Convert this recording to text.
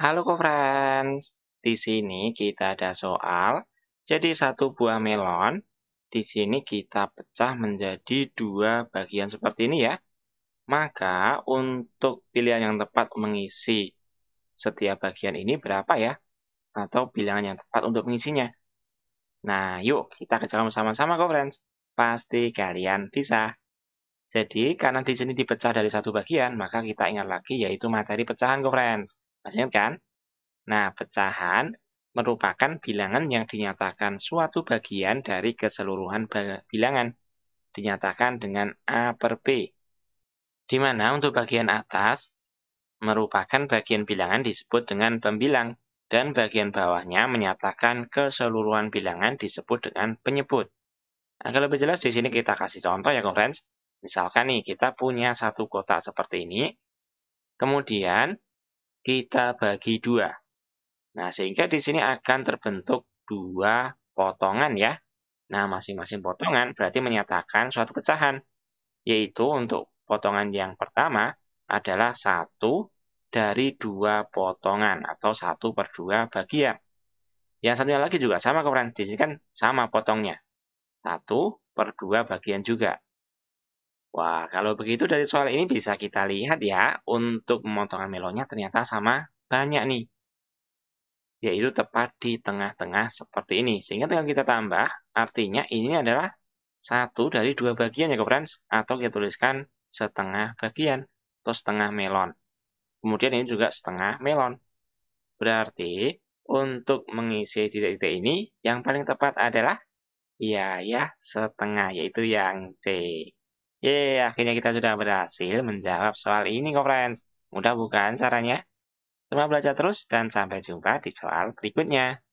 Halo friends, di sini kita ada soal. Jadi satu buah melon, di sini kita pecah menjadi dua bagian seperti ini ya. Maka untuk pilihan yang tepat mengisi setiap bagian ini berapa ya? Atau bilangan yang tepat untuk mengisinya. Nah yuk kita kerjakan sama sama kok friends. Pasti kalian bisa. Jadi karena di sini dipecah dari satu bagian, maka kita ingat lagi yaitu materi pecahan kok friends. Masih ingat kan? Nah, pecahan merupakan bilangan yang dinyatakan suatu bagian dari keseluruhan bilangan. Dinyatakan dengan A per B. Di mana untuk bagian atas merupakan bagian bilangan disebut dengan pembilang dan bagian bawahnya menyatakan keseluruhan bilangan disebut dengan penyebut. Agar nah, lebih jelas di sini kita kasih contoh ya friends. Misalkan nih kita punya satu kotak seperti ini. Kemudian kita bagi dua. Nah, sehingga di sini akan terbentuk dua potongan ya. Nah, masing-masing potongan berarti menyatakan suatu pecahan, yaitu untuk potongan yang pertama adalah satu dari dua potongan atau satu per dua bagian. Yang satunya lagi juga sama kemarin, di sini kan sama potongnya. Satu per dua bagian juga. Wah, kalau begitu dari soal ini bisa kita lihat ya, untuk pemotongan melonnya ternyata sama banyak nih. Yaitu tepat di tengah-tengah seperti ini. Sehingga tinggal kita tambah, artinya ini adalah satu dari dua bagian ya, friends. Atau kita tuliskan setengah bagian, atau setengah melon. Kemudian ini juga setengah melon. Berarti, untuk mengisi titik-titik ini, yang paling tepat adalah, ya, ya, setengah, yaitu yang t Yeay, iya, iya. akhirnya kita sudah berhasil menjawab soal ini kok, friends. Mudah bukan caranya? Semoga belajar terus dan sampai jumpa di soal berikutnya.